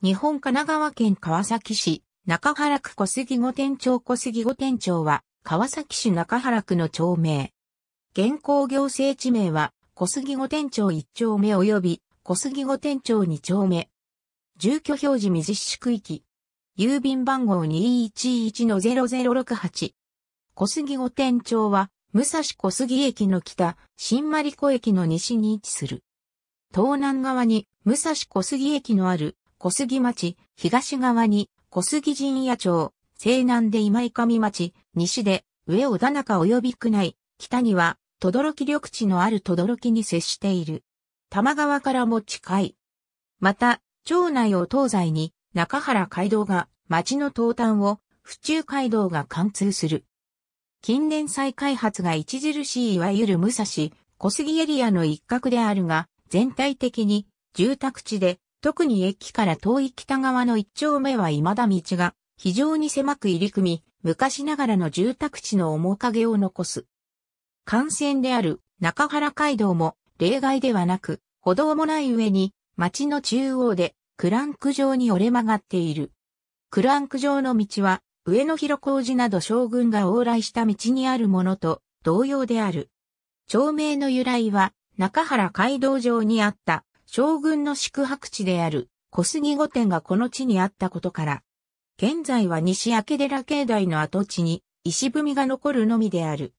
日本神奈川県川崎市、中原区小杉御殿町小杉御殿町は、川崎市中原区の町名。現行行政地名は、小杉御殿町1丁目及び、小杉御殿町2丁目。住居表示未実施区域。郵便番号211-0068。小杉御殿町は、武蔵小杉駅の北、新丸子駅の西に位置する。東南側に武蔵小杉駅のある小杉町、東側に小杉陣屋町、西南で今井上町、西で上小田中及び区内、北には、轟緑地のある轟に接している。玉川からも近い。また、町内を東西に中原街道が、町の東端を府中街道が貫通する。近年再開発が著しいいわゆる武蔵、小杉エリアの一角であるが、全体的に住宅地で特に駅から遠い北側の一丁目は未だ道が非常に狭く入り組み、昔ながらの住宅地の面影を残す。幹線である中原街道も例外ではなく、歩道もない上に街の中央でクランク状に折れ曲がっている。クランク状の道は上野広小路など将軍が往来した道にあるものと同様である。町名の由来は中原街道上にあった将軍の宿泊地である小杉御殿がこの地にあったことから、現在は西明寺境内の跡地に石踏みが残るのみである。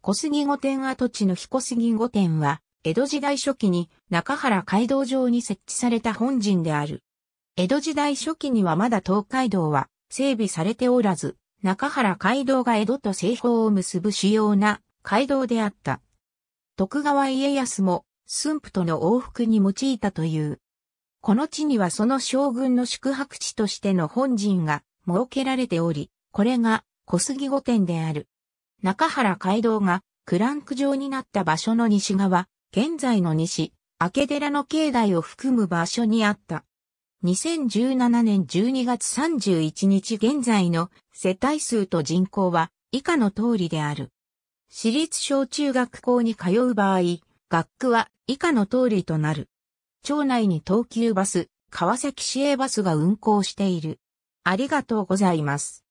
小杉御殿跡地の彦杉御殿は、江戸時代初期に中原街道上に設置された本陣である。江戸時代初期にはまだ東海道は整備されておらず、中原街道が江戸と西方を結ぶ主要な街道であった。徳川家康も駿府との往復に用いたという。この地にはその将軍の宿泊地としての本陣が設けられており、これが小杉御殿である。中原街道がクランク状になった場所の西側、現在の西、明寺の境内を含む場所にあった。2017年12月31日現在の世帯数と人口は以下の通りである。私立小中学校に通う場合、学区は以下の通りとなる。町内に東急バス、川崎市営バスが運行している。ありがとうございます。